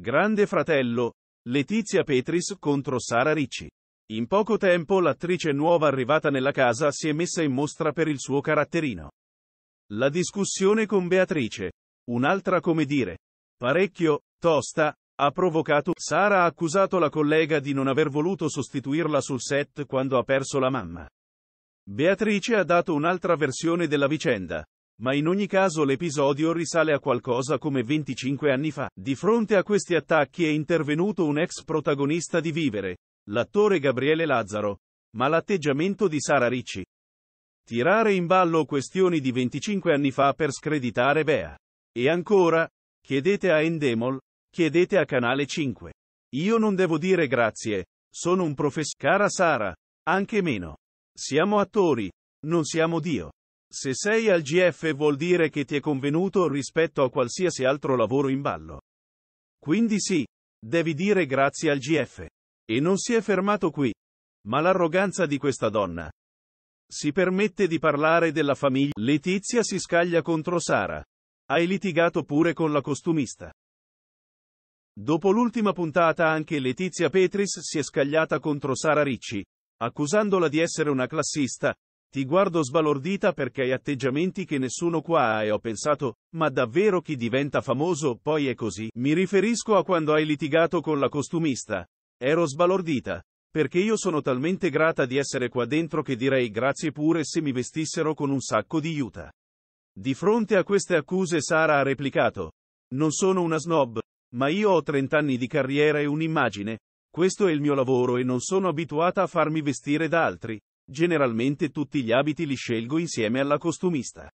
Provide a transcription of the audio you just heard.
Grande Fratello, Letizia Petris contro Sara Ricci. In poco tempo l'attrice nuova arrivata nella casa si è messa in mostra per il suo caratterino. La discussione con Beatrice, un'altra come dire, parecchio, tosta, ha provocato, Sara ha accusato la collega di non aver voluto sostituirla sul set quando ha perso la mamma. Beatrice ha dato un'altra versione della vicenda, ma in ogni caso l'episodio risale a qualcosa come 25 anni fa. Di fronte a questi attacchi è intervenuto un ex protagonista di Vivere, l'attore Gabriele Lazzaro, ma l'atteggiamento di Sara Ricci. Tirare in ballo questioni di 25 anni fa per screditare Bea. E ancora, chiedete a Endemol, chiedete a Canale 5. Io non devo dire grazie, sono un professore. Cara Sara, anche meno. Siamo attori, non siamo Dio. Se sei al GF vuol dire che ti è convenuto rispetto a qualsiasi altro lavoro in ballo. Quindi sì, devi dire grazie al GF. E non si è fermato qui. Ma l'arroganza di questa donna. Si permette di parlare della famiglia. Letizia si scaglia contro Sara. Hai litigato pure con la costumista. Dopo l'ultima puntata anche Letizia Petris si è scagliata contro Sara Ricci, accusandola di essere una classista, ti guardo sbalordita perché hai atteggiamenti che nessuno qua ha e ho pensato, ma davvero chi diventa famoso poi è così? Mi riferisco a quando hai litigato con la costumista. Ero sbalordita. Perché io sono talmente grata di essere qua dentro che direi grazie pure se mi vestissero con un sacco di juta. Di fronte a queste accuse Sara ha replicato. Non sono una snob, ma io ho 30 anni di carriera e un'immagine. Questo è il mio lavoro e non sono abituata a farmi vestire da altri. Generalmente tutti gli abiti li scelgo insieme alla costumista.